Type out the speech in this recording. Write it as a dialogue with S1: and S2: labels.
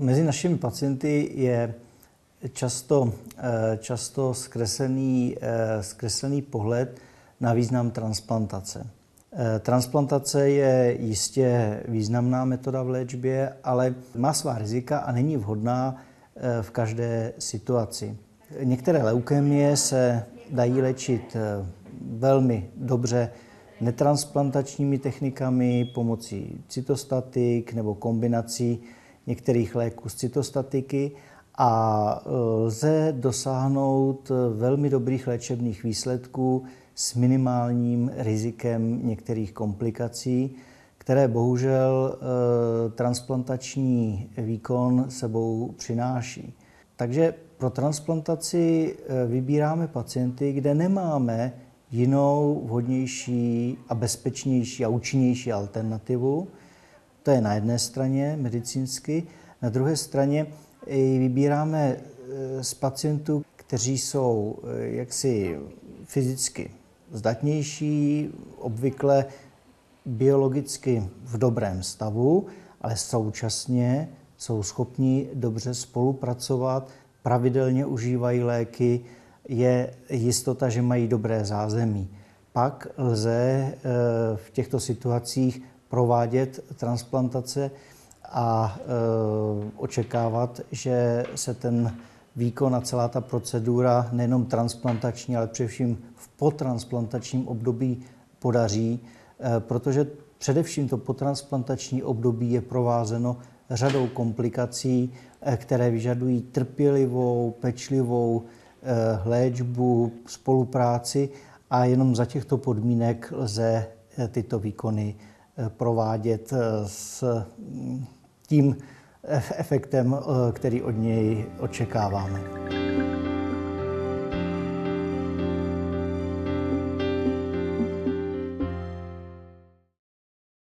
S1: Mezi našimi pacienty je často, eh, často zkreslený, eh, zkreslený pohled na význam transplantace. Eh, transplantace je jistě významná metoda v léčbě, ale má svá rizika a není vhodná v každé situaci. Některé leukemie se dají léčit velmi dobře netransplantačními technikami pomocí cytostatik nebo kombinací některých léků z cytostatiky a e, lze dosáhnout e, velmi dobrých léčebných výsledků s minimálním rizikem některých komplikací, které bohužel e, transplantační výkon sebou přináší. Takže pro transplantaci vybíráme pacienty, kde nemáme jinou vhodnější a bezpečnější a účinnější alternativu, to je na jedné straně medicínsky, na druhé straně i vybíráme e, z pacientů, kteří jsou e, jaksi fyzicky zdatnější, obvykle biologicky v dobrém stavu, ale současně jsou schopni dobře spolupracovat, pravidelně užívají léky, je jistota, že mají dobré zázemí. Pak lze e, v těchto situacích provádět transplantace a eh, očekávat, že se ten výkon a celá ta procedura, nejenom transplantační, ale především v potransplantačním období podaří, eh, protože především to potransplantační období je provázeno řadou komplikací, eh, které vyžadují trpělivou, pečlivou léčbu, spolupráci a jenom za těchto podmínek lze tyto výkony provádět eh, s mm, tím efektem, eh, který od něj očekáváme.